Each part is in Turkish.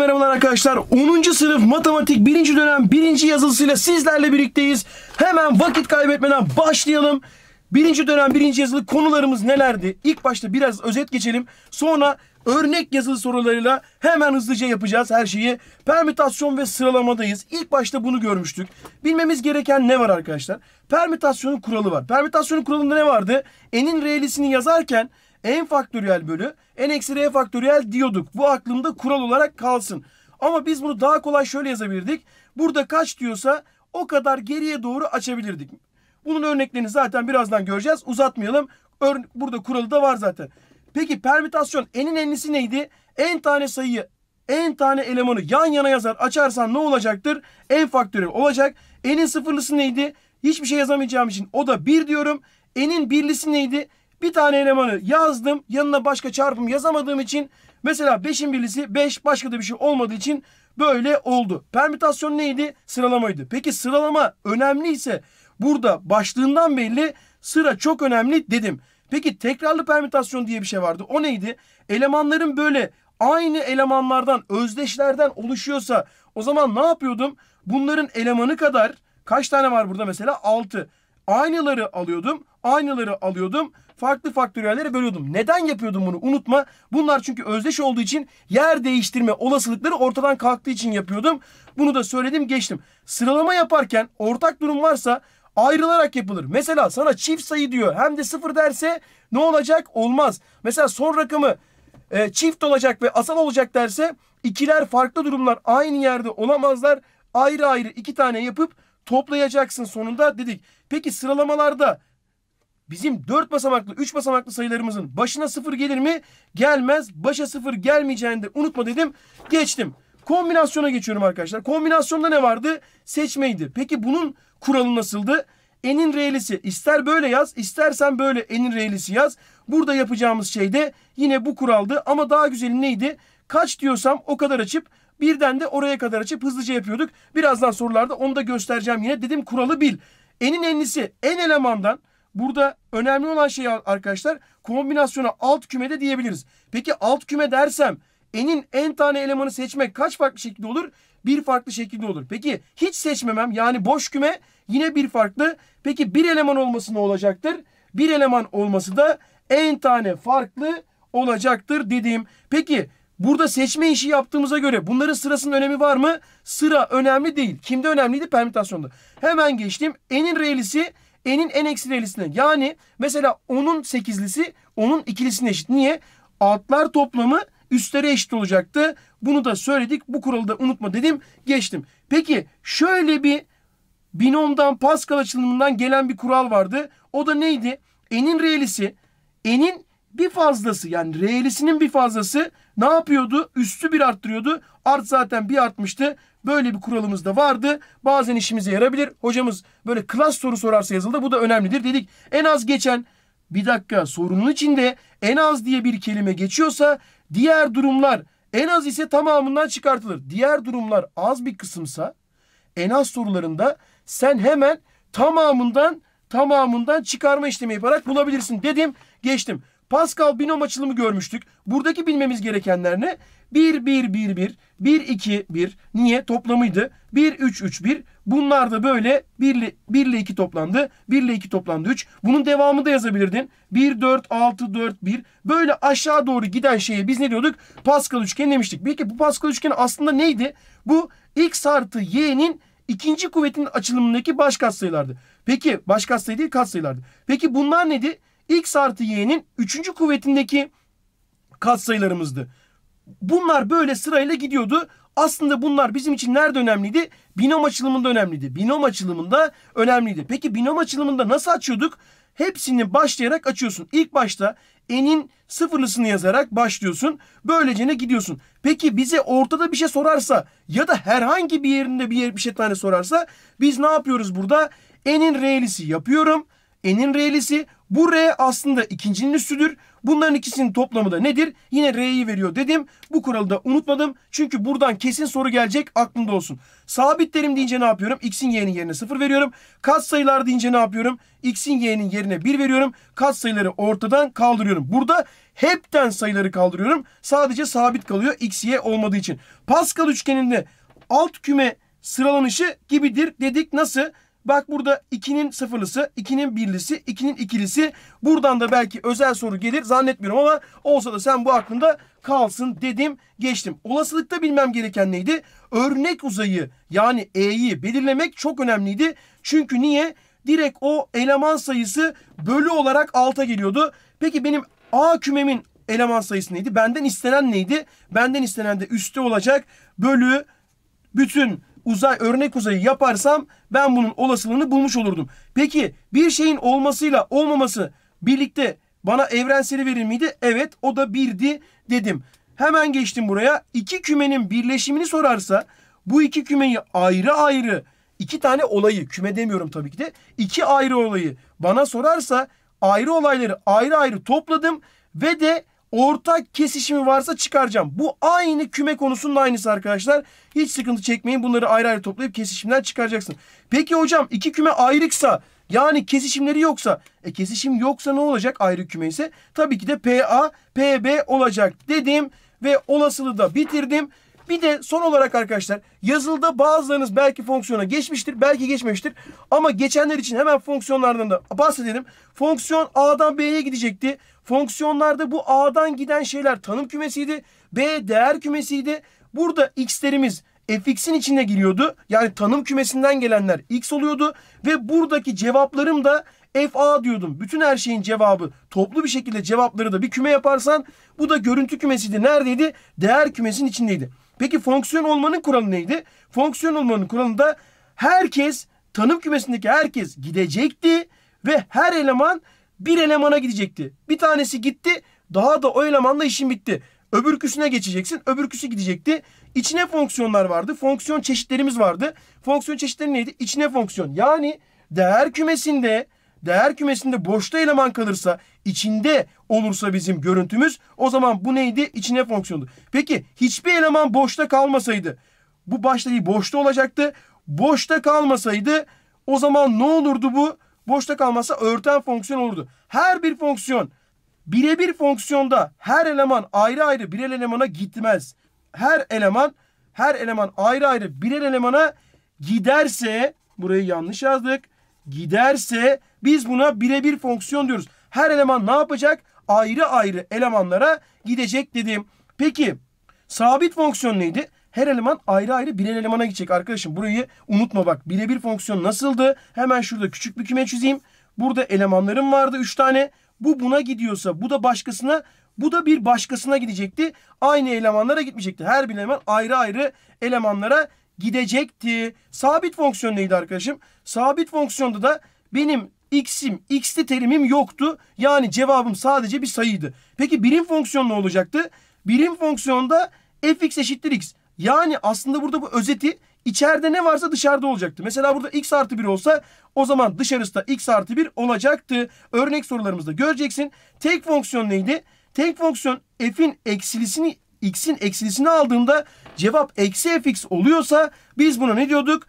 merhabalar arkadaşlar. 10. sınıf matematik 1. dönem 1. yazılısıyla sizlerle birlikteyiz. Hemen vakit kaybetmeden başlayalım. 1. dönem 1. yazılı konularımız nelerdi? İlk başta biraz özet geçelim. Sonra örnek yazılı sorularıyla hemen hızlıca yapacağız her şeyi. Permütasyon ve sıralamadayız. İlk başta bunu görmüştük. Bilmemiz gereken ne var arkadaşlar? Permütasyonun kuralı var. Permütasyonun kuralında ne vardı? N'in re'lisini yazarken n faktöriyel bölü n eksi r faktöriyel diyorduk. Bu aklımda kural olarak kalsın. Ama biz bunu daha kolay şöyle yazabilirdik. Burada kaç diyorsa o kadar geriye doğru açabilirdik. Bunun örneklerini zaten birazdan göreceğiz. Uzatmayalım. Örne Burada kuralı da var zaten. Peki permütasyon n'in enlisi neydi? n tane sayıyı en tane elemanı yan yana yazar açarsan ne olacaktır? En faktöriyel olacak. N'in sıfırlısı neydi? Hiçbir şey yazamayacağım için o da 1 diyorum. N'in birlisi neydi? Bir tane elemanı yazdım. Yanına başka çarpım yazamadığım için mesela 5'in birisi, 5 başka da bir şey olmadığı için böyle oldu. Permütasyon neydi? Sıralamaydı. Peki sıralama önemliyse burada başlığından belli sıra çok önemli dedim. Peki tekrarlı permütasyon diye bir şey vardı. O neydi? Elemanların böyle aynı elemanlardan, özdeşlerden oluşuyorsa o zaman ne yapıyordum? Bunların elemanı kadar kaç tane var burada mesela? 6. Aynıları alıyordum. aynıları alıyordum. Farklı faktöriyellere bölüyordum. Neden yapıyordum bunu? Unutma. Bunlar çünkü özdeş olduğu için yer değiştirme olasılıkları ortadan kalktığı için yapıyordum. Bunu da söyledim geçtim. Sıralama yaparken ortak durum varsa ayrılarak yapılır. Mesela sana çift sayı diyor hem de sıfır derse ne olacak? Olmaz. Mesela son rakamı e, çift olacak ve asal olacak derse ikiler farklı durumlar aynı yerde olamazlar. Ayrı ayrı iki tane yapıp toplayacaksın sonunda dedik. Peki sıralamalarda bizim 4 basamaklı 3 basamaklı sayılarımızın başına 0 gelir mi? Gelmez. Başa 0 gelmeyeceğini de unutma dedim. Geçtim. Kombinasyona geçiyorum arkadaşlar. Kombinasyonda ne vardı? Seçmeydi. Peki bunun kuralı nasıldı? Enin re'lisi ister böyle yaz istersen böyle enin re'lisi yaz. Burada yapacağımız şey de yine bu kuraldı ama daha güzeli neydi? Kaç diyorsam o kadar açıp birden de oraya kadar açıp hızlıca yapıyorduk. Birazdan sorularda onu da göstereceğim yine. Dedim kuralı bil. Enin enlisi en elemandan burada önemli olan şey arkadaşlar kombinasyona alt kümede diyebiliriz. Peki alt küme dersem enin en tane elemanı seçmek kaç farklı şekilde olur? Bir farklı şekilde olur. Peki hiç seçmemem yani boş küme yine bir farklı. Peki bir eleman olması ne olacaktır? Bir eleman olması da en tane farklı olacaktır dediğim. Peki Burada seçme işi yaptığımıza göre bunların sırasının önemi var mı? Sıra önemli değil. Kimde önemliydi? Permütasyonda. Hemen geçtim. N'in re'lisi N'in en eksi re'lisine. Yani mesela onun sekizlisi onun ikilisine eşit. Niye? Altlar toplamı üstlere eşit olacaktı. Bunu da söyledik. Bu kuralı da unutma dedim. Geçtim. Peki şöyle bir binomdan Pascal açılımından gelen bir kural vardı. O da neydi? N'in re'lisi N'in bir fazlası yani re'lisinin bir fazlası ne yapıyordu? Üstü bir arttırıyordu. Art zaten bir artmıştı. Böyle bir kuralımız da vardı. Bazen işimize yarabilir. Hocamız böyle klas soru sorarsa yazıldı. Bu da önemlidir dedik. En az geçen bir dakika sorunun içinde en az diye bir kelime geçiyorsa diğer durumlar en az ise tamamından çıkartılır. Diğer durumlar az bir kısımsa en az sorularında sen hemen tamamından tamamından çıkarma işlemi yaparak bulabilirsin dedim geçtim. Pascal binom açılımı görmüştük. Buradaki bilmemiz gerekenler ne? 1 1 1 1 1 2 1 niye toplamıydı? 1 3 3 1 bunlar da böyle 1 ile, 1 ile 2 toplandı. 1 ile 2 toplandı 3. Bunun devamı da yazabilirdin. 1 4 6 4 1 böyle aşağı doğru giden şeye biz ne diyorduk? Pascal üçgen demiştik. Peki bu Pascal üçgeni aslında neydi? Bu x artı y'nin ikinci kuvvetin açılımındaki baş katsayılardı. Peki baş katsayı değil katsayılardı. Peki bunlar neydi? x artı y'nin üçüncü kuvvetindeki katsayılarımızdı. Bunlar böyle sırayla gidiyordu. Aslında bunlar bizim için nerede önemliydi? Binom açılımında önemliydi. Binom açılımında önemliydi. Peki binom açılımında nasıl açıyorduk? Hepsini başlayarak açıyorsun. İlk başta n'in sıfırlısını yazarak başlıyorsun. Böylece ne gidiyorsun. Peki bize ortada bir şey sorarsa ya da herhangi bir yerinde bir, yer, bir şey tane sorarsa biz ne yapıyoruz burada? n'in r'lisi yapıyorum. N'in R'lisi. Bu R aslında ikincinin üstüdür. Bunların ikisinin toplamı da nedir? Yine R'yi veriyor dedim. Bu kuralı da unutmadım. Çünkü buradan kesin soru gelecek aklımda olsun. Sabit terim deyince ne yapıyorum? X'in Y'nin yerine 0 veriyorum. Kat sayılar deyince ne yapıyorum? X'in Y'nin yerine 1 veriyorum. Kat sayıları ortadan kaldırıyorum. Burada hepten sayıları kaldırıyorum. Sadece sabit kalıyor X, Y olmadığı için. Pascal üçgeninde alt küme sıralanışı gibidir dedik. Nasıl? Bak burada 2'nin sıfırlısı, 2'nin birlisi, 2'nin ikilisi. Buradan da belki özel soru gelir zannetmiyorum ama olsa da sen bu aklında kalsın dedim geçtim. Olasılıkta bilmem gereken neydi? Örnek uzayı yani E'yi belirlemek çok önemliydi. Çünkü niye? Direkt o eleman sayısı bölü olarak alta geliyordu. Peki benim A kümemin eleman sayısı neydi? Benden istenen neydi? Benden istenen de üstte olacak bölü bütün uzay örnek uzayı yaparsam ben bunun olasılığını bulmuş olurdum. Peki bir şeyin olmasıyla olmaması birlikte bana evrenseli verir miydi? Evet o da birdi dedim. Hemen geçtim buraya. İki kümenin birleşimini sorarsa bu iki kümeyi ayrı ayrı iki tane olayı küme demiyorum tabii ki de iki ayrı olayı bana sorarsa ayrı olayları ayrı ayrı topladım ve de ortak kesişimi varsa çıkaracağım. Bu aynı küme konusunun aynısı arkadaşlar. Hiç sıkıntı çekmeyin. Bunları ayrı ayrı toplayıp kesişimden çıkaracaksın. Peki hocam iki küme ayrıksa yani kesişimleri yoksa e kesişim yoksa ne olacak ayrı küme ise? Tabii ki de PA, PB olacak dedim ve olasılığı da bitirdim. Bir de son olarak arkadaşlar yazılıda bazılarınız belki fonksiyona geçmiştir, belki geçmemiştir. Ama geçenler için hemen fonksiyonlardan da bahsedelim. Fonksiyon A'dan B'ye gidecekti. Fonksiyonlarda bu A'dan giden şeyler tanım kümesiydi. B değer kümesiydi. Burada x'lerimiz fx'in içine giriyordu. Yani tanım kümesinden gelenler x oluyordu. Ve buradaki cevaplarım da FA diyordum. Bütün her şeyin cevabı toplu bir şekilde cevapları da bir küme yaparsan bu da görüntü kümesiydi. Neredeydi? Değer kümesinin içindeydi. Peki fonksiyon olmanın kuralı neydi? Fonksiyon olmanın kuralında herkes tanım kümesindeki herkes gidecekti ve her eleman bir elemana gidecekti. Bir tanesi gitti daha da o elemanla işin bitti. Öbürküsüne geçeceksin. Öbürküsü gidecekti. İçine fonksiyonlar vardı. Fonksiyon çeşitlerimiz vardı. Fonksiyon çeşitleri neydi? İçine fonksiyon. Yani değer kümesinde değer kümesinde boşta eleman kalırsa içinde olursa bizim görüntümüz o zaman bu neydi? İçine fonksiyondu. Peki hiçbir eleman boşta kalmasaydı bu başta boşta olacaktı. Boşta kalmasaydı o zaman ne olurdu bu? Boşta kalmasa örten fonksiyon olurdu. Her bir fonksiyon birebir fonksiyonda her eleman ayrı ayrı birer elemana gitmez. Her eleman her eleman ayrı ayrı birer elemana giderse burayı yanlış yazdık. Giderse biz buna birebir fonksiyon diyoruz. Her eleman ne yapacak? ayrı ayrı elemanlara gidecek dedim. Peki sabit fonksiyon neydi? Her eleman ayrı ayrı birer elemana gidecek arkadaşım. Burayı unutma bak. Birebir fonksiyon nasıldı? Hemen şurada küçük bir küme çizeyim. Burada elemanlarım vardı 3 tane. Bu buna gidiyorsa bu da başkasına bu da bir başkasına gidecekti. Aynı elemanlara gitmeyecekti. Her bir eleman ayrı ayrı elemanlara gidecekti. Sabit fonksiyon neydi arkadaşım? Sabit fonksiyonda da benim x'im, x'li terimim yoktu. Yani cevabım sadece bir sayıydı. Peki birim fonksiyon ne olacaktı? Birim fonksiyonda fx eşittir x. Yani aslında burada bu özeti içeride ne varsa dışarıda olacaktı. Mesela burada x artı 1 olsa o zaman dışarısı da x artı 1 olacaktı. Örnek sorularımızda göreceksin. Tek fonksiyon neydi? Tek fonksiyon f'in eksilisini x'in eksilisini aldığında cevap eksi fx oluyorsa biz buna ne diyorduk?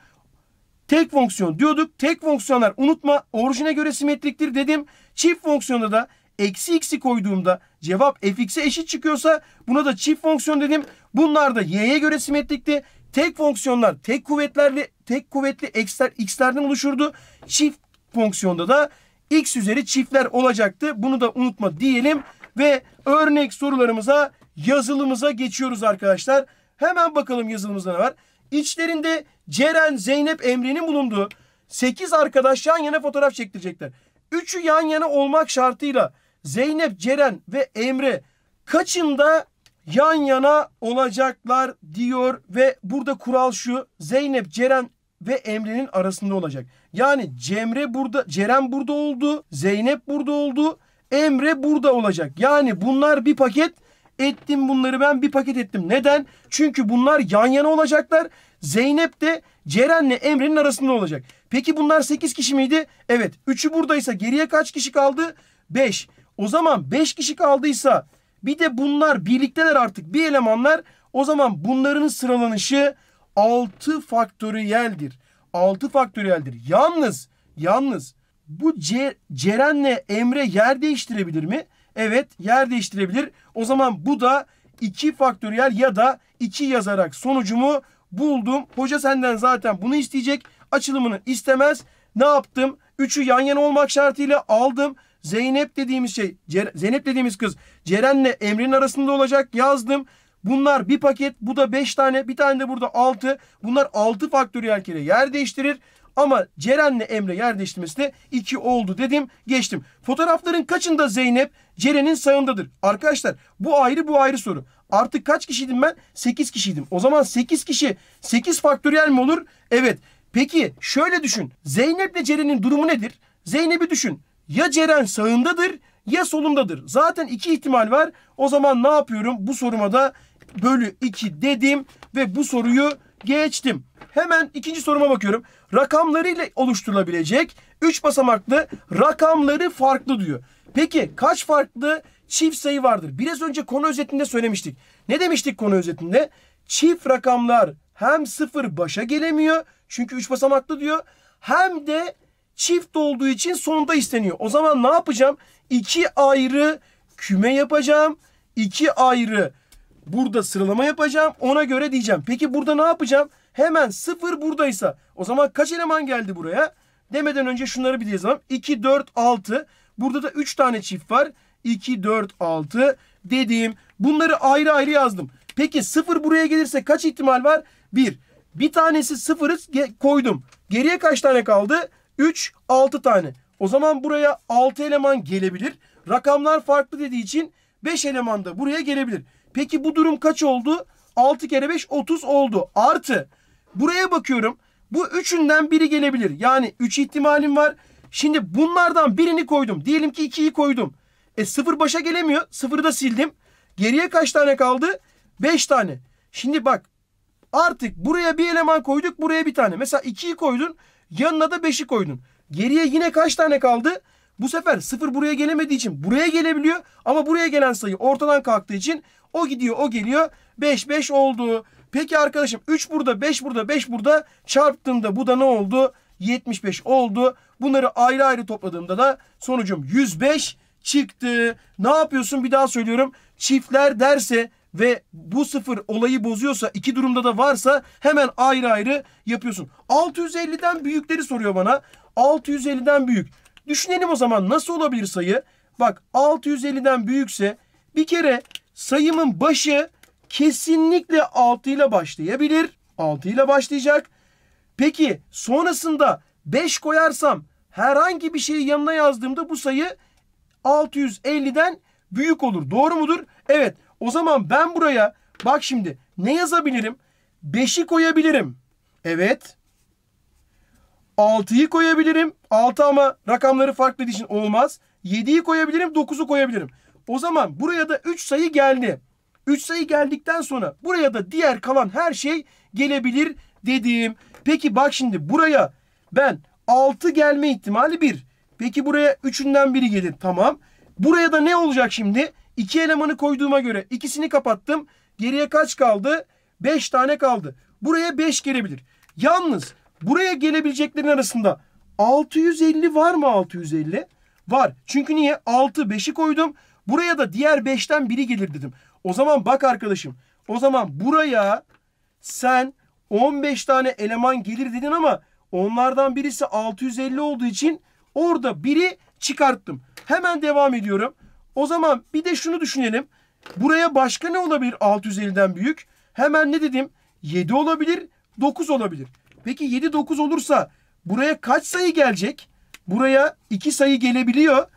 Tek fonksiyon diyorduk. Tek fonksiyonlar unutma orijine göre simetriktir dedim. Çift fonksiyonda da eksi x'i koyduğumda cevap fx'e eşit çıkıyorsa buna da çift fonksiyon dedim. Bunlar da y'ye göre simetrikti. Tek fonksiyonlar tek kuvvetlerle tek kuvvetli x'ler x'lerden oluşurdu. Çift fonksiyonda da x üzeri çiftler olacaktı. Bunu da unutma diyelim ve örnek sorularımıza yazılımıza geçiyoruz arkadaşlar. Hemen bakalım yazılımımızda ne var? İçlerinde Ceren, Zeynep, Emre'nin bulunduğu 8 arkadaş yan yana fotoğraf çektirecekler. Üçü yan yana olmak şartıyla Zeynep, Ceren ve Emre kaçında yan yana olacaklar diyor ve burada kural şu. Zeynep, Ceren ve Emre'nin arasında olacak. Yani Cemre burada, Ceren burada oldu, Zeynep burada oldu, Emre burada olacak. Yani bunlar bir paket Ettim bunları ben bir paket ettim. Neden? Çünkü bunlar yan yana olacaklar. Zeynep de Ceren'le Emre'nin arasında olacak. Peki bunlar 8 kişi miydi? Evet. 3'ü buradaysa geriye kaç kişi kaldı? 5. O zaman 5 kişi kaldıysa bir de bunlar birlikteler artık bir elemanlar. O zaman bunların sıralanışı 6 faktöriyeldir. 6 faktöriyeldir. Yalnız, yalnız bu C Ceren'le Emre yer değiştirebilir mi? Evet yer değiştirebilir. O zaman bu da 2 faktöriyel ya da 2 yazarak sonucumu buldum. Hoca senden zaten bunu isteyecek. Açılımını istemez. Ne yaptım? 3'ü yan yana olmak şartıyla aldım. Zeynep dediğimiz şey, Cer Zeynep dediğimiz kız Ceren'le Emre'nin arasında olacak yazdım. Bunlar bir paket, bu da 5 tane, bir tane de burada 6. Bunlar 6 faktöriyel kere yer değiştirir. Ama Ceren'le Emre yer değiştirmesine iki oldu dedim geçtim. Fotoğrafların kaçında Zeynep Ceren'in sağındadır? Arkadaşlar bu ayrı bu ayrı soru. Artık kaç kişiydim ben? 8 kişiydim. O zaman 8 kişi 8 faktöriyel mi olur? Evet. Peki şöyle düşün. Zeynep'le Ceren'in durumu nedir? Zeynep'i düşün. Ya Ceren sağındadır ya solundadır. Zaten iki ihtimal var. O zaman ne yapıyorum? Bu soruma da bölü 2 dedim ve bu soruyu geçtim. Hemen ikinci soruma bakıyorum. Rakamlarıyla oluşturulabilecek 3 basamaklı rakamları farklı diyor. Peki kaç farklı çift sayı vardır? Biraz önce konu özetinde söylemiştik. Ne demiştik konu özetinde? Çift rakamlar hem sıfır başa gelemiyor çünkü 3 basamaklı diyor. Hem de çift olduğu için sonda isteniyor. O zaman ne yapacağım? İki ayrı küme yapacağım. İki ayrı Burada sıralama yapacağım. Ona göre diyeceğim. Peki burada ne yapacağım? Hemen sıfır buradaysa. O zaman kaç eleman geldi buraya? Demeden önce şunları bir yazalım. 2, 4, 6. Burada da 3 tane çift var. 2, 4, 6 dediğim. Bunları ayrı ayrı yazdım. Peki sıfır buraya gelirse kaç ihtimal var? 1. Bir tanesi sıfırı koydum. Geriye kaç tane kaldı? 3, 6 tane. O zaman buraya 6 eleman gelebilir. Rakamlar farklı dediği için 5 eleman da buraya gelebilir. Peki bu durum kaç oldu? 6 kere 5 30 oldu. Artı buraya bakıyorum. Bu üçünden biri gelebilir. Yani 3 ihtimalim var. Şimdi bunlardan birini koydum. Diyelim ki 2'yi koydum. E 0 başa gelemiyor. 0'ı da sildim. Geriye kaç tane kaldı? 5 tane. Şimdi bak artık buraya bir eleman koyduk buraya bir tane. Mesela 2'yi koydun yanına da 5'i koydun. Geriye yine kaç tane kaldı? Bu sefer 0 buraya gelemediği için buraya gelebiliyor ama buraya gelen sayı ortadan kalktığı için o gidiyor o geliyor. 5 5 oldu. Peki arkadaşım 3 burada 5 burada 5 burada çarptığımda bu da ne oldu? 75 oldu. Bunları ayrı ayrı topladığımda da sonucum 105 çıktı. Ne yapıyorsun bir daha söylüyorum. Çiftler derse ve bu sıfır olayı bozuyorsa iki durumda da varsa hemen ayrı ayrı yapıyorsun. 650'den büyükleri soruyor bana. 650'den büyük. Düşünelim o zaman nasıl olabilir sayı? Bak 650'den büyükse bir kere sayımın başı kesinlikle 6 ile başlayabilir. 6 ile başlayacak. Peki sonrasında 5 koyarsam herhangi bir şeyi yanına yazdığımda bu sayı 650'den büyük olur. Doğru mudur? Evet. O zaman ben buraya bak şimdi ne yazabilirim? 5'i koyabilirim. Evet. 6'yı koyabilirim. 6 ama rakamları farklı için olmaz. 7'yi koyabilirim, 9'u koyabilirim. O zaman buraya da 3 sayı geldi. 3 sayı geldikten sonra buraya da diğer kalan her şey gelebilir dediğim. Peki bak şimdi buraya ben 6 gelme ihtimali 1. Peki buraya 3'ünden biri gelir. Tamam. Buraya da ne olacak şimdi? 2 elemanı koyduğuma göre ikisini kapattım. Geriye kaç kaldı? 5 tane kaldı. Buraya 5 gelebilir. Yalnız buraya gelebileceklerin arasında 650 var mı 650? Var. Çünkü niye? 6 5'i koydum. Buraya da diğer beşten biri gelir dedim. O zaman bak arkadaşım. O zaman buraya sen 15 tane eleman gelir dedin ama onlardan birisi 650 olduğu için orada biri çıkarttım. Hemen devam ediyorum. O zaman bir de şunu düşünelim. Buraya başka ne olabilir 650'den büyük? Hemen ne dedim? 7 olabilir, 9 olabilir. Peki 7 9 olursa buraya kaç sayı gelecek? Buraya 2 sayı gelebiliyor.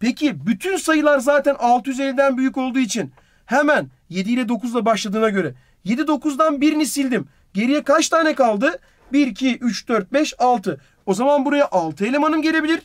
Peki bütün sayılar zaten 650'den büyük olduğu için hemen 7 ile 9 ile başladığına göre 7 9'dan birini sildim. Geriye kaç tane kaldı? 1, 2, 3, 4, 5, 6. O zaman buraya 6 elemanım gelebilir.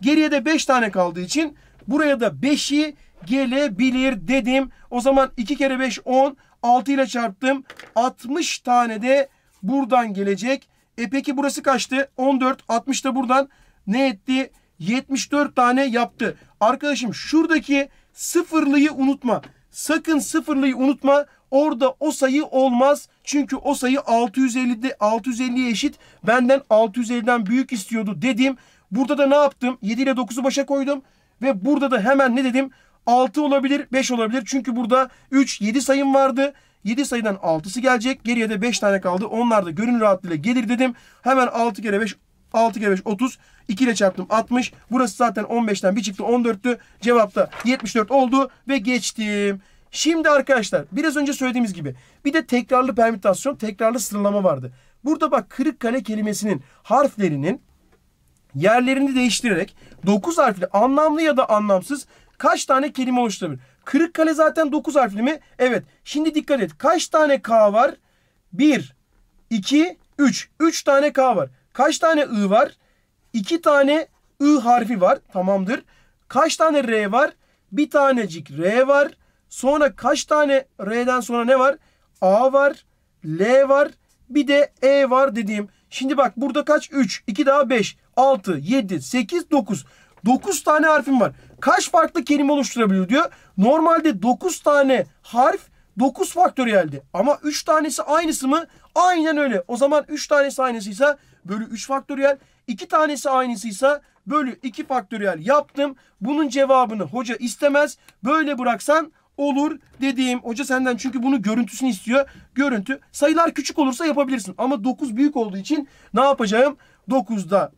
Geriye de 5 tane kaldığı için buraya da 5'i gelebilir dedim. O zaman 2 kere 5 10. 6 ile çarptım. 60 tane de buradan gelecek. E peki burası kaçtı? 14. 60 da buradan ne etti? 74 tane yaptı. Arkadaşım şuradaki sıfırlıyı unutma. Sakın sıfırlıyı unutma. Orada o sayı olmaz. Çünkü o sayı 650'de 650'ye eşit. Benden 650'den büyük istiyordu dedim. Burada da ne yaptım? 7 ile 9'u başa koydum. Ve burada da hemen ne dedim? 6 olabilir, 5 olabilir. Çünkü burada 3, 7 sayım vardı. 7 sayıdan 6'sı gelecek. Geriye de 5 tane kaldı. Onlar da gönül rahatlığıyla gelir dedim. Hemen 6 kere 5, 6 kere 5 30. 2 ile çarptım 60. Burası zaten 15'ten bir çıktı 14'tü. Cevapta 74 oldu ve geçtim. Şimdi arkadaşlar biraz önce söylediğimiz gibi bir de tekrarlı permütasyon, tekrarlı sınırlama vardı. Burada bak kırık kale kelimesinin harflerinin yerlerini değiştirerek 9 harfli anlamlı ya da anlamsız kaç tane kelime oluşturabilir? kırık kale zaten 9 harfli mi? Evet. Şimdi dikkat et. Kaç tane K var? 1, 2, 3. 3 tane K var. Kaç tane I var? İki tane I harfi var. Tamamdır. Kaç tane R var? Bir tanecik R var. Sonra kaç tane R'den sonra ne var? A var. L var. Bir de E var dediğim. Şimdi bak burada kaç? 3, 2 daha 5, 6, 7, 8, 9. 9 tane harfim var. Kaç farklı kelime oluşturabilir diyor. Normalde 9 tane harf 9 faktöriyeldi. Ama 3 tanesi aynısı mı? Aynen öyle. O zaman 3 tanesi aynısıysa bölü 3 faktöriyel. 2 tanesi aynısıysa bölü 2 faktöriyel yaptım. Bunun cevabını hoca istemez. Böyle bıraksan olur dediğim hoca senden çünkü bunu görüntüsünü istiyor. Görüntü sayılar küçük olursa yapabilirsin ama 9 büyük olduğu için ne yapacağım? 9'da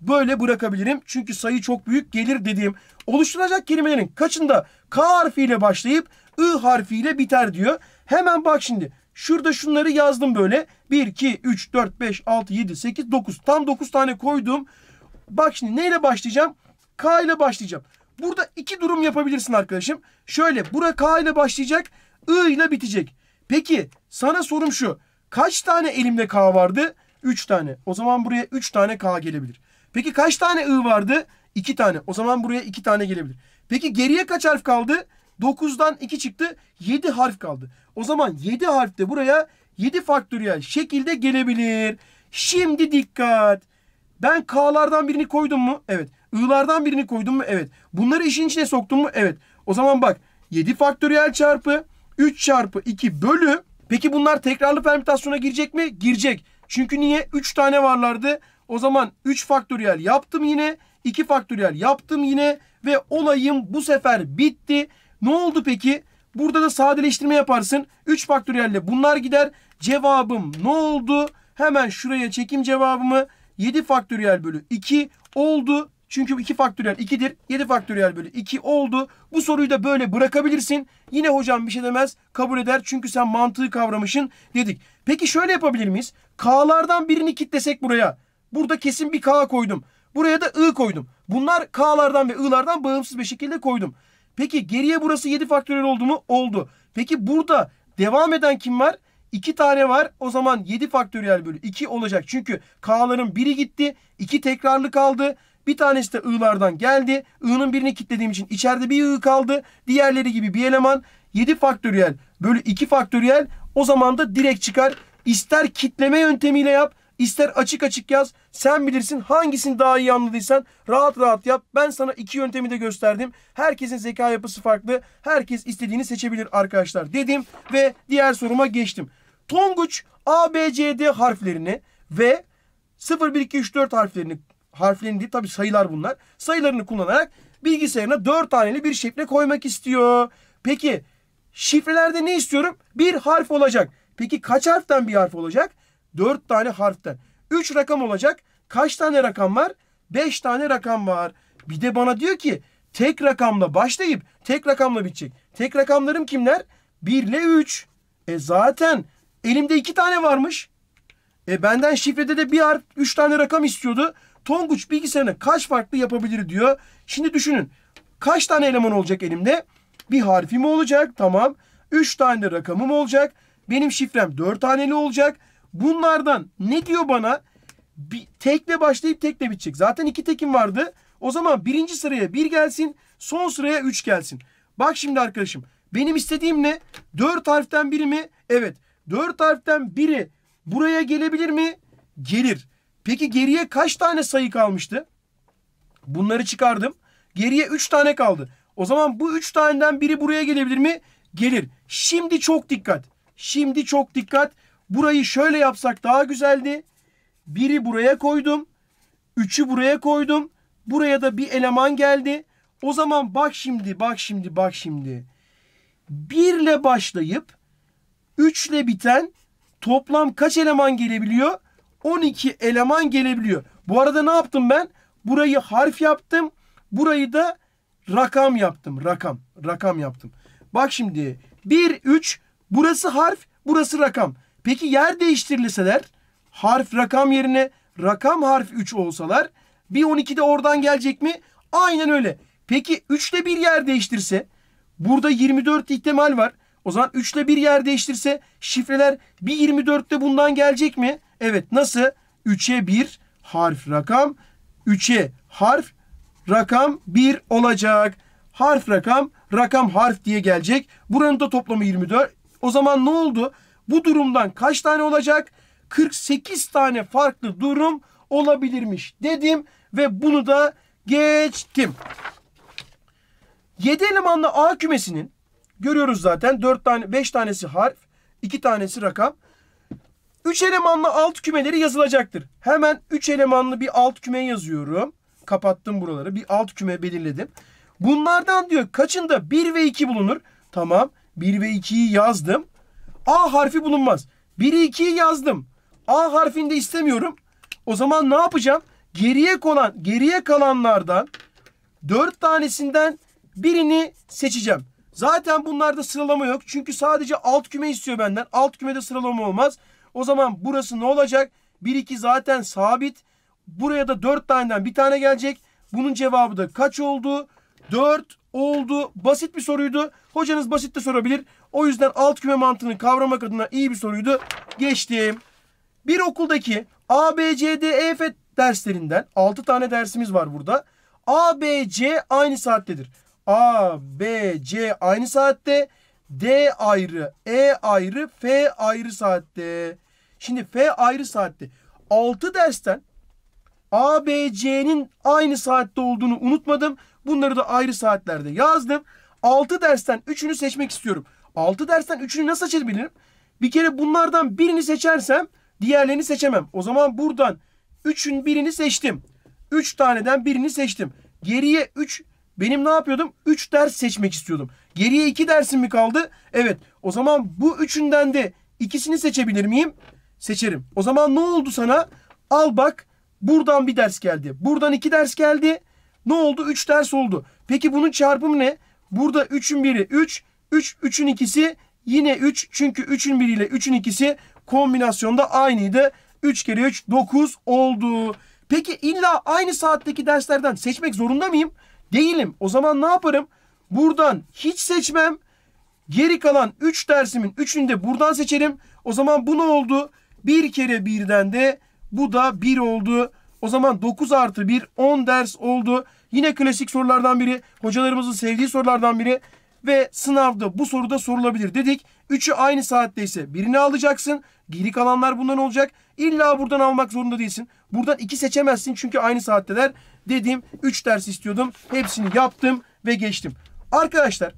böyle bırakabilirim. Çünkü sayı çok büyük gelir dediğim oluşturacak kelimelerin kaçında K harfiyle başlayıp I harfiyle biter diyor. Hemen bak şimdi Şurada şunları yazdım böyle. 1, 2, 3, 4, 5, 6, 7, 8, 9. Tam 9 tane koydum. Bak şimdi neyle başlayacağım? K ile başlayacağım. Burada iki durum yapabilirsin arkadaşım. Şöyle bura K ile başlayacak. I ile bitecek. Peki sana sorum şu. Kaç tane elimde K vardı? 3 tane. O zaman buraya 3 tane K gelebilir. Peki kaç tane I vardı? 2 tane. O zaman buraya 2 tane gelebilir. Peki geriye kaç harf kaldı? 9'dan 2 çıktı. 7 harf kaldı. O zaman 7 harf de buraya 7 faktöriyel şekilde gelebilir. Şimdi dikkat. Ben K'lardan birini koydum mu? Evet. I'lardan birini koydum mu? Evet. Bunları işin içine soktum mu? Evet. O zaman bak 7 faktöriyel çarpı 3 çarpı 2 bölü. Peki bunlar tekrarlı permütasyona girecek mi? Girecek. Çünkü niye? 3 tane varlardı. O zaman 3 faktöriyel yaptım yine. 2 faktöriyel yaptım yine. Ve olayım bu sefer bitti. Ne oldu peki? Burada da sadeleştirme yaparsın. 3 faktöriyelle bunlar gider. Cevabım ne oldu? Hemen şuraya çekim cevabımı. 7 faktöriyel bölü 2 oldu. Çünkü 2 faktöriyel 2'dir. 7 faktöriyel bölü 2 oldu. Bu soruyu da böyle bırakabilirsin. Yine hocam bir şey demez. Kabul eder. Çünkü sen mantığı kavramışın dedik. Peki şöyle yapabilir miyiz? K'lardan birini kitlesek buraya. Burada kesin bir K koydum. Buraya da I koydum. Bunlar K'lardan ve I'lardan bağımsız bir şekilde koydum. Peki geriye burası 7 faktöriyel oldu mu? Oldu. Peki burada devam eden kim var? 2 tane var. O zaman 7 faktöriyel bölü 2 olacak. Çünkü K'ların biri gitti. 2 tekrarlı kaldı. Bir tanesi de I'lardan geldi. I'nın birini kilitlediğim için içeride bir I kaldı. Diğerleri gibi bir eleman. 7 faktöriyel bölü 2 faktöriyel o zaman da direkt çıkar. İster kitleme yöntemiyle yap İster açık açık yaz. Sen bilirsin hangisini daha iyi anladıysan rahat rahat yap. Ben sana iki yöntemi de gösterdim. Herkesin zeka yapısı farklı. Herkes istediğini seçebilir arkadaşlar dedim ve diğer soruma geçtim. Tonguç A, B, C, D harflerini ve 0, 1, 2, 3, 4 harflerini harflerini değil tabii sayılar bunlar. Sayılarını kullanarak bilgisayarına 4 taneli bir şifre koymak istiyor. Peki şifrelerde ne istiyorum? Bir harf olacak. Peki kaç harften bir harf olacak? 4 tane harften. 3 rakam olacak. Kaç tane rakam var? 5 tane rakam var. Bir de bana diyor ki tek rakamla başlayıp tek rakamla bitecek. Tek rakamlarım kimler? 1 ile 3. E zaten elimde 2 tane varmış. E benden şifrede de bir harf 3 tane rakam istiyordu. Tonguç bilgisayarına kaç farklı yapabilir diyor. Şimdi düşünün. Kaç tane eleman olacak elimde? Bir harfim olacak tamam. 3 tane rakamım olacak. Benim şifrem 4 taneli olacak. Bunlardan ne diyor bana? Bir, tekle başlayıp tekle bitecek. Zaten iki tekim vardı. O zaman birinci sıraya bir gelsin. Son sıraya üç gelsin. Bak şimdi arkadaşım. Benim istediğim ne? Dört harften biri mi? Evet. Dört harften biri buraya gelebilir mi? Gelir. Peki geriye kaç tane sayı kalmıştı? Bunları çıkardım. Geriye üç tane kaldı. O zaman bu üç taneden biri buraya gelebilir mi? Gelir. Şimdi çok dikkat. Şimdi çok dikkat. Burayı şöyle yapsak daha güzeldi. Biri buraya koydum. Üçü buraya koydum. Buraya da bir eleman geldi. O zaman bak şimdi, bak şimdi, bak şimdi. Birle başlayıp üçle biten toplam kaç eleman gelebiliyor? 12 eleman gelebiliyor. Bu arada ne yaptım ben? Burayı harf yaptım. Burayı da rakam yaptım. Rakam. Rakam yaptım. Bak şimdi bir üç. burası harf burası rakam. Peki yer değiştirilseler harf rakam yerine rakam harf 3 olsalar bir 12 de oradan gelecek mi? Aynen öyle. Peki 3 ile 1 yer değiştirse burada 24 ihtimal var. O zaman 3 ile 1 yer değiştirse şifreler bir 24 de bundan gelecek mi? Evet nasıl? 3'e 1 harf rakam 3'e harf rakam 1 olacak. Harf rakam rakam harf diye gelecek. Buranın da toplamı 24. O zaman ne oldu? Bu durumdan kaç tane olacak? 48 tane farklı durum olabilirmiş dedim ve bunu da geçtim. 7 elemanlı A kümesinin görüyoruz zaten 4 tane 5 tanesi harf, 2 tanesi rakam. 3 elemanlı alt kümeleri yazılacaktır. Hemen 3 elemanlı bir alt küme yazıyorum. Kapattım buraları. Bir alt küme belirledim. Bunlardan diyor kaçında 1 ve 2 bulunur? Tamam. 1 ve 2'yi yazdım. A harfi bulunmaz. 1'i 2'yi yazdım. A harfini de istemiyorum. O zaman ne yapacağım? Geriye kalan, geriye kalanlardan 4 tanesinden birini seçeceğim. Zaten bunlarda sıralama yok. Çünkü sadece alt küme istiyor benden. Alt kümede sıralama olmaz. O zaman burası ne olacak? 1-2 zaten sabit. Buraya da 4 taneden bir tane gelecek. Bunun cevabı da kaç oldu? 4 oldu. Basit bir soruydu. Hocanız basit de sorabilir. O yüzden alt küme mantığını kavramak adına iyi bir soruydu. Geçtim. Bir okuldaki A, B, C, D, E, F derslerinden 6 tane dersimiz var burada. A, B, C aynı saattedir. A, B, C aynı saatte. D ayrı, E ayrı, F ayrı saatte. Şimdi F ayrı saatte. 6 dersten A, B, C'nin aynı saatte olduğunu unutmadım. Bunları da ayrı saatlerde yazdım. 6 dersten 3'ünü seçmek istiyorum. 6 dersen 3'ünü nasıl seçebilirim? Bir kere bunlardan birini seçersem diğerlerini seçemem. O zaman buradan 3'ün birini seçtim. 3 taneden birini seçtim. Geriye 3 benim ne yapıyordum? 3 ders seçmek istiyordum. Geriye 2 dersim mi kaldı? Evet. O zaman bu üçünden de ikisini seçebilir miyim? Seçerim. O zaman ne oldu sana? Al bak buradan bir ders geldi. Buradan 2 ders geldi. Ne oldu? 3 ders oldu. Peki bunun çarpımı ne? Burada 3'ün biri 3, 3, 3'ün ikisi yine 3. Çünkü 3'ün biriyle ile 3'ün ikisi kombinasyonda aynıydı. 3 kere 3 9 oldu. Peki illa aynı saatteki derslerden seçmek zorunda mıyım? Değilim. O zaman ne yaparım? Buradan hiç seçmem. Geri kalan 3 üç dersimin 3'ünü de buradan seçerim. O zaman bu ne oldu? 1 kere 1'den de bu da 1 oldu. O zaman 9 artı 1 10 ders oldu. Yine klasik sorulardan biri. Hocalarımızın sevdiği sorulardan biri ve sınavda bu soruda sorulabilir dedik. Üçü aynı saatte ise birini alacaksın. Geri kalanlar bundan olacak. İlla buradan almak zorunda değilsin. Buradan iki seçemezsin çünkü aynı saatteler. Dediğim üç ders istiyordum. Hepsini yaptım ve geçtim. Arkadaşlar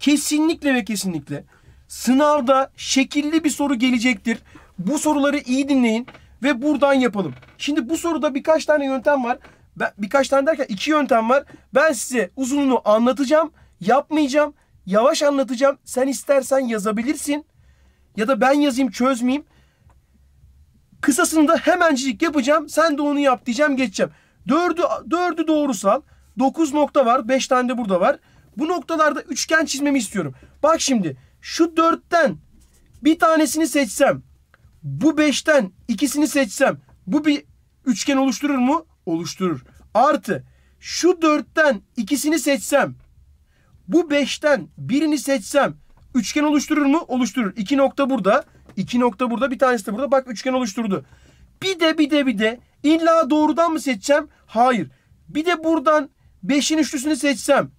kesinlikle ve kesinlikle sınavda şekilli bir soru gelecektir. Bu soruları iyi dinleyin ve buradan yapalım. Şimdi bu soruda birkaç tane yöntem var. Ben, birkaç tane derken iki yöntem var. Ben size uzununu anlatacağım. Yapmayacağım. Yavaş anlatacağım. Sen istersen yazabilirsin. Ya da ben yazayım çözmeyeyim. Kısasını da hemencilik yapacağım. Sen de onu yap diyeceğim geçeceğim. Dördü, dördü doğrusal. Dokuz nokta var. Beş tane de burada var. Bu noktalarda üçgen çizmemi istiyorum. Bak şimdi şu dörtten bir tanesini seçsem. Bu beşten ikisini seçsem. Bu bir üçgen oluşturur mu? Oluşturur. Artı şu dörtten ikisini seçsem bu beşten birini seçsem üçgen oluşturur mu? Oluşturur. İki nokta burada. iki nokta burada. Bir tanesi de burada. Bak üçgen oluşturdu. Bir de bir de bir de illa doğrudan mı seçeceğim? Hayır. Bir de buradan beşin üçlüsünü seçsem.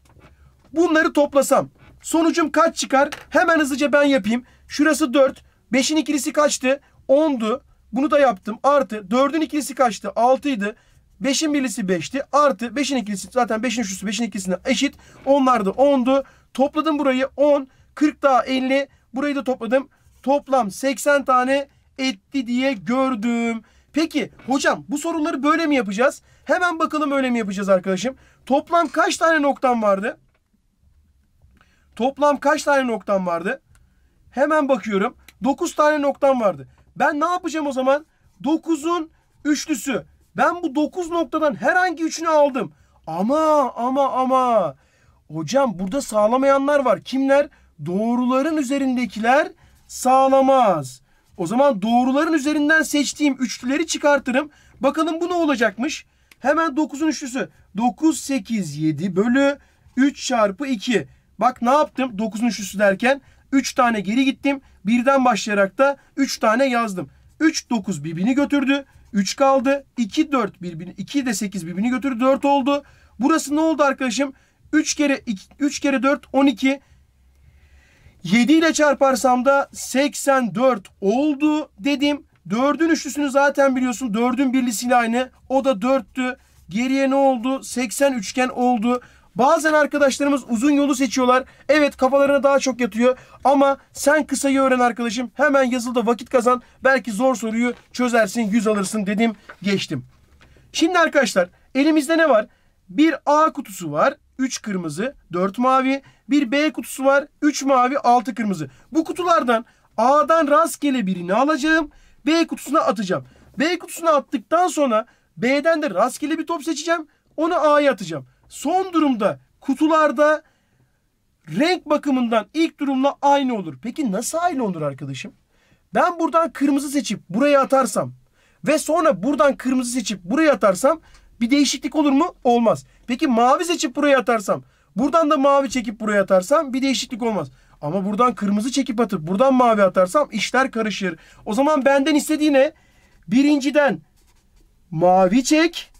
Bunları toplasam. Sonucum kaç çıkar? Hemen hızlıca ben yapayım. Şurası dört, beşin ikilisi kaçtı? Ondu. Bunu da yaptım. Artı dördün ikilisi kaçtı? Altıydı. 5'in birisi 5'ti. Artı 5'in ikilisi zaten 5'in üçlüsü 5'in ikisine eşit. Onlar da 10'du. Topladım burayı 10. 40 daha 50. Burayı da topladım. Toplam 80 tane etti diye gördüm. Peki hocam bu soruları böyle mi yapacağız? Hemen bakalım öyle mi yapacağız arkadaşım. Toplam kaç tane noktam vardı? Toplam kaç tane noktam vardı? Hemen bakıyorum. 9 tane noktam vardı. Ben ne yapacağım o zaman? 9'un üçlüsü ben bu 9 noktadan herhangi üçünü aldım. Ama ama ama. Hocam burada sağlamayanlar var. Kimler? Doğruların üzerindekiler sağlamaz. O zaman doğruların üzerinden seçtiğim üçlüleri çıkartırım. Bakalım bu ne olacakmış? Hemen 9'un üçlüsü. 9, 8, 7 bölü 3 çarpı 2. Bak ne yaptım 9'un üçlüsü derken 3 tane geri gittim. Birden başlayarak da 3 tane yazdım. 3, 9 birbirini götürdü. 3 kaldı. 2 4 birbirini 2 de 8 birbirini götürdü. 4 oldu. Burası ne oldu arkadaşım? 3 kere 2, 3 kere 4 12. 7 ile çarparsam da 84 oldu dedim. 4'ün üçlüsünü zaten biliyorsun. 4'ün birlisiyle aynı. O da 4'tü. Geriye ne oldu? 80 üçgen oldu. Bazen arkadaşlarımız uzun yolu seçiyorlar. Evet kafalarına daha çok yatıyor ama sen kısayı öğren arkadaşım. Hemen yazılıda vakit kazan. Belki zor soruyu çözersin, yüz alırsın dedim, geçtim. Şimdi arkadaşlar elimizde ne var? Bir A kutusu var. 3 kırmızı, 4 mavi. Bir B kutusu var. 3 mavi, 6 kırmızı. Bu kutulardan A'dan rastgele birini alacağım. B kutusuna atacağım. B kutusuna attıktan sonra B'den de rastgele bir top seçeceğim. Onu A'ya atacağım son durumda kutularda renk bakımından ilk durumla aynı olur. Peki nasıl aynı olur arkadaşım? Ben buradan kırmızı seçip buraya atarsam ve sonra buradan kırmızı seçip buraya atarsam bir değişiklik olur mu? Olmaz. Peki mavi seçip buraya atarsam, buradan da mavi çekip buraya atarsam bir değişiklik olmaz. Ama buradan kırmızı çekip atıp buradan mavi atarsam işler karışır. O zaman benden istediğine birinciden mavi çek,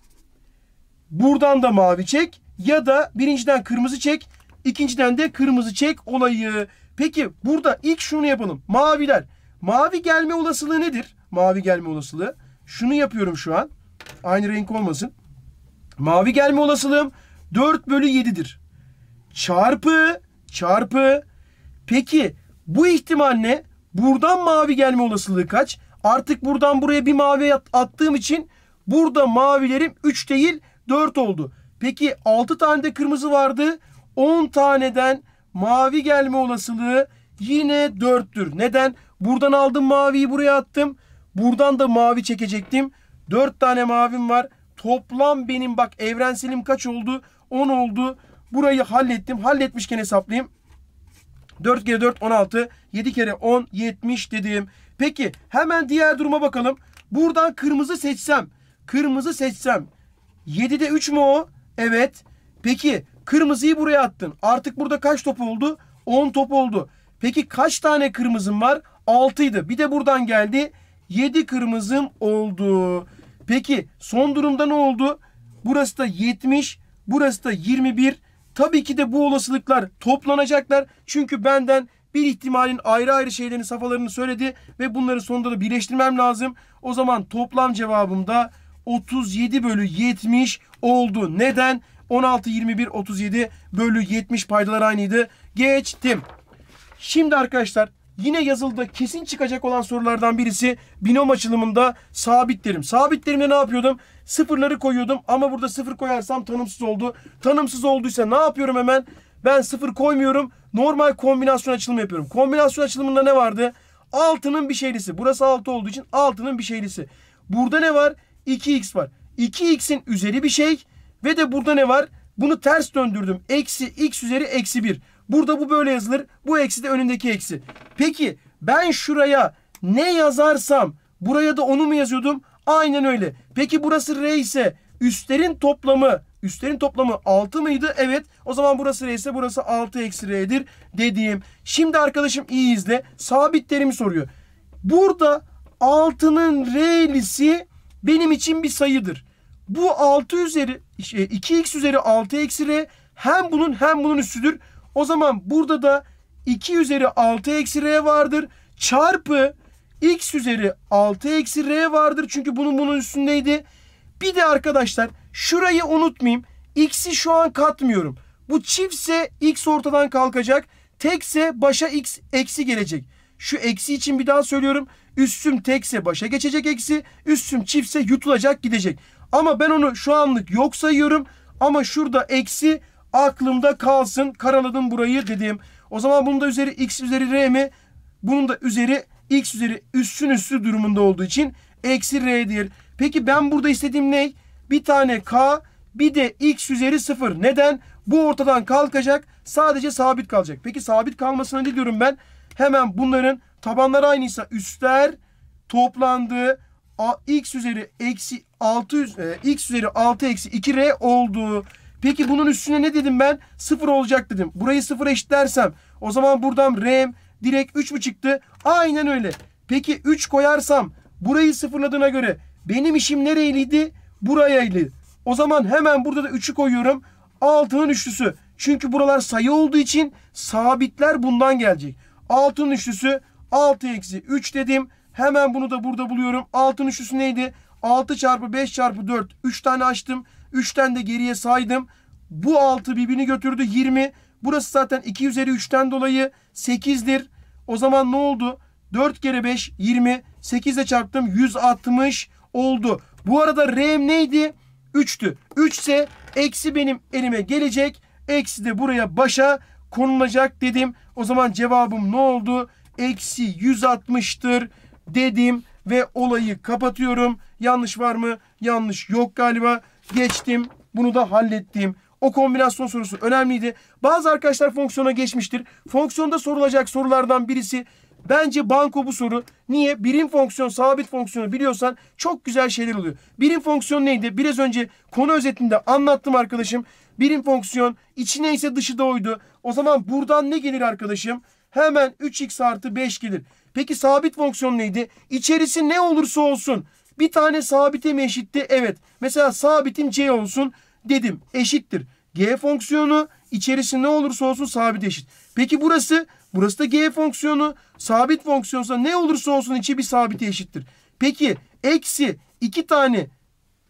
Buradan da mavi çek ya da birinciden kırmızı çek, ikinciden de kırmızı çek olayı. Peki burada ilk şunu yapalım. Maviler. Mavi gelme olasılığı nedir? Mavi gelme olasılığı. Şunu yapıyorum şu an. Aynı renk olmasın. Mavi gelme olasılığım 4 bölü 7'dir. Çarpı, çarpı. Peki bu ihtimal ne? Buradan mavi gelme olasılığı kaç? Artık buradan buraya bir mavi attığım için burada mavilerim 3 değil 4 oldu. Peki 6 tane de kırmızı vardı. 10 taneden mavi gelme olasılığı yine 4'tür. Neden? Buradan aldım maviyi buraya attım. Buradan da mavi çekecektim. 4 tane mavim var. Toplam benim bak evrenselim kaç oldu? 10 oldu. Burayı hallettim. Halletmişken hesaplayayım. 4 kere 4 16. 7 kere 10 70 dedim. Peki hemen diğer duruma bakalım. Buradan kırmızı seçsem. Kırmızı seçsem. 7'de 3 mü o? Evet. Peki kırmızıyı buraya attın. Artık burada kaç top oldu? 10 top oldu. Peki kaç tane kırmızım var? 6'ydı. Bir de buradan geldi. 7 kırmızım oldu. Peki son durumda ne oldu? Burası da 70, burası da 21. Tabii ki de bu olasılıklar toplanacaklar. Çünkü benden bir ihtimalin ayrı ayrı şeylerin safhalarını söyledi ve bunları sonunda da birleştirmem lazım. O zaman toplam cevabım da 37 bölü 70 oldu. Neden? 16, 21, 37 bölü 70 paydalar aynıydı. Geçtim. Şimdi arkadaşlar yine yazılıda kesin çıkacak olan sorulardan birisi binom açılımında sabitlerim. Sabitlerimde ne yapıyordum? Sıfırları koyuyordum ama burada sıfır koyarsam tanımsız oldu. Tanımsız olduysa ne yapıyorum hemen? Ben sıfır koymuyorum. Normal kombinasyon açılımı yapıyorum. Kombinasyon açılımında ne vardı? Altının bir şeylisi. Burası altı olduğu için altının bir şeylisi. Burada ne var? 2x var. 2x'in üzeri bir şey ve de burada ne var? Bunu ters döndürdüm. Eksi x üzeri eksi 1. Burada bu böyle yazılır. Bu eksi de önündeki eksi. Peki ben şuraya ne yazarsam buraya da onu mu yazıyordum? Aynen öyle. Peki burası r ise üstlerin toplamı üstlerin toplamı 6 mıydı? Evet. O zaman burası r ise burası 6 eksi r'dir dediğim. Şimdi arkadaşım iyi izle. Sabitlerimi soruyor. Burada 6'nın r'lisi benim için bir sayıdır. Bu 6 üzeri 2x şey, üzeri 6 eksi r hem bunun hem bunun üstüdür. O zaman burada da 2 üzeri 6 eksi r vardır. Çarpı x üzeri 6 eksi r vardır. Çünkü bunun bunun üstündeydi. Bir de arkadaşlar şurayı unutmayayım. X'i şu an katmıyorum. Bu çiftse x ortadan kalkacak. Tekse başa x eksi gelecek. Şu eksi için bir daha söylüyorum üstüm tekse başa geçecek eksi. üstüm çiftse yutulacak gidecek. Ama ben onu şu anlık yok sayıyorum. Ama şurada eksi aklımda kalsın. Karaladım burayı dediğim. O zaman bunun da üzeri x üzeri r mi? Bunun da üzeri x üzeri üstün üstü durumunda olduğu için eksi r'dir. Peki ben burada istediğim ne? Bir tane k bir de x üzeri 0. Neden? Bu ortadan kalkacak. Sadece sabit kalacak. Peki sabit kalmasına ne diyorum ben? Hemen bunların Tabanlar aynıysa üstler toplandı. A, x üzeri eksi 600 e, x üzeri 6 eksi 2r oldu. Peki bunun üstüne ne dedim ben? 0 olacak dedim. Burayı 0 eşitlersem o zaman buradan r direkt 3 mü çıktı? Aynen öyle. Peki 3 koyarsam burayı sıfırladığına göre benim işim nereyliydi? Burayaydı. O zaman hemen burada da 3'ü koyuyorum. 6'nın üçlüsü. Çünkü buralar sayı olduğu için sabitler bundan gelecek. 6'nın üçlüsü 6 eksi 3 dedim. Hemen bunu da burada buluyorum. 6'nın üçlüsü neydi? 6 çarpı 5 çarpı 4. 3 tane açtım. 3'ten de geriye saydım. Bu 6 birbirini götürdü 20. Burası zaten 2 üzeri 3'ten dolayı 8'dir. O zaman ne oldu? 4 kere 5 20. 8 ile çarptım 160 oldu. Bu arada rem neydi? 3'tü. 3 ise eksi benim elime gelecek. Eksi de buraya başa konulacak dedim. O zaman cevabım ne oldu? eksi 160'tır dedim ve olayı kapatıyorum. Yanlış var mı? Yanlış yok galiba. Geçtim. Bunu da hallettim. O kombinasyon sorusu önemliydi. Bazı arkadaşlar fonksiyona geçmiştir. Fonksiyonda sorulacak sorulardan birisi Bence banko bu soru. Niye? Birim fonksiyon, sabit fonksiyonu biliyorsan çok güzel şeyler oluyor. Birim fonksiyon neydi? Biraz önce konu özetinde anlattım arkadaşım. Birim fonksiyon içi neyse dışı da oydu. O zaman buradan ne gelir arkadaşım? hemen 3x artı 5 gelir. Peki sabit fonksiyon neydi? İçerisi ne olursa olsun bir tane sabite mi eşitti? Evet. Mesela sabitim c olsun dedim. Eşittir. G fonksiyonu içerisi ne olursa olsun sabit eşit. Peki burası? Burası da g fonksiyonu. Sabit fonksiyonsa ne olursa olsun içi bir sabite eşittir. Peki eksi iki tane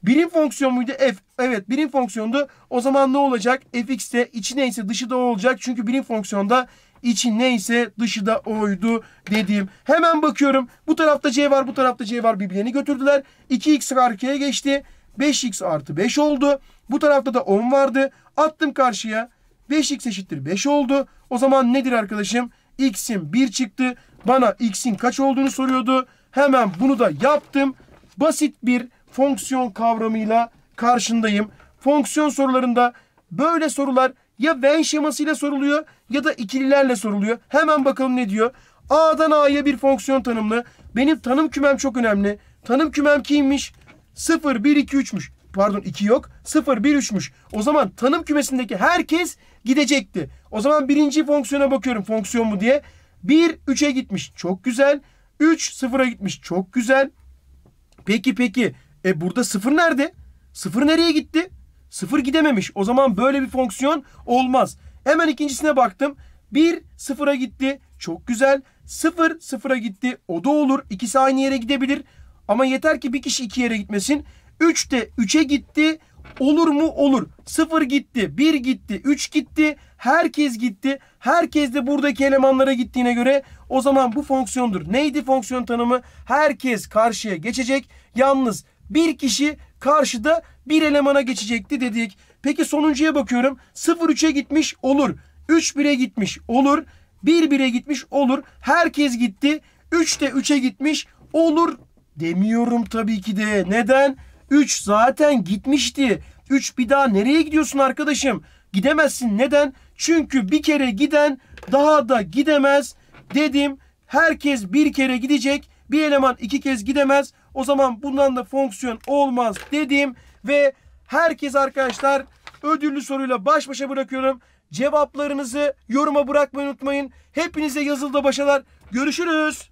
birim fonksiyon muydu? F. Evet birim fonksiyondu. O zaman ne olacak? fx de içi neyse dışı da o olacak. Çünkü birim fonksiyonda İçi neyse dışı da oydu dediğim. Hemen bakıyorum. Bu tarafta C var, bu tarafta C var. Birbirlerini götürdüler. 2x arkaya geçti. 5x artı 5 oldu. Bu tarafta da 10 vardı. Attım karşıya. 5x eşittir 5 oldu. O zaman nedir arkadaşım? X'in 1 çıktı. Bana x'in kaç olduğunu soruyordu. Hemen bunu da yaptım. Basit bir fonksiyon kavramıyla karşındayım. Fonksiyon sorularında böyle sorular ya Venn şemasıyla soruluyor ya da ikililerle soruluyor. Hemen bakalım ne diyor. A'dan A'ya bir fonksiyon tanımlı. Benim tanım kümem çok önemli. Tanım kümem kimmiş? 0, 1, 2, 3'müş. Pardon 2 yok. 0, 1, 3'müş. O zaman tanım kümesindeki herkes gidecekti. O zaman birinci fonksiyona bakıyorum fonksiyon mu diye. 1, 3'e gitmiş. Çok güzel. 3, 0'a gitmiş. Çok güzel. Peki peki. E burada 0 nerede? 0 nereye gitti? Sıfır gidememiş. O zaman böyle bir fonksiyon olmaz. Hemen ikincisine baktım. 1 sıfıra gitti. Çok güzel. 0 sıfıra gitti. O da olur. İkisi aynı yere gidebilir. Ama yeter ki bir kişi iki yere gitmesin. 3 de 3'e gitti. Olur mu? Olur. 0 gitti, 1 gitti, 3 gitti. Herkes gitti. Herkes de buradaki elemanlara gittiğine göre o zaman bu fonksiyondur. Neydi fonksiyon tanımı? Herkes karşıya geçecek. Yalnız bir kişi karşıda bir elemana geçecekti dedik. Peki sonuncuya bakıyorum. 0-3'e gitmiş olur. 3-1'e gitmiş olur. 1-1'e gitmiş olur. Herkes gitti. 3 de 3'e gitmiş olur demiyorum tabii ki de. Neden? 3 zaten gitmişti. 3 bir daha nereye gidiyorsun arkadaşım? Gidemezsin. Neden? Çünkü bir kere giden daha da gidemez dedim. Herkes bir kere gidecek. Bir eleman iki kez gidemez. O zaman bundan da fonksiyon olmaz dedim. Ve herkes arkadaşlar ödüllü soruyla baş başa bırakıyorum. Cevaplarınızı yoruma bırakmayı unutmayın. Hepinize yazılda başarılar. Görüşürüz.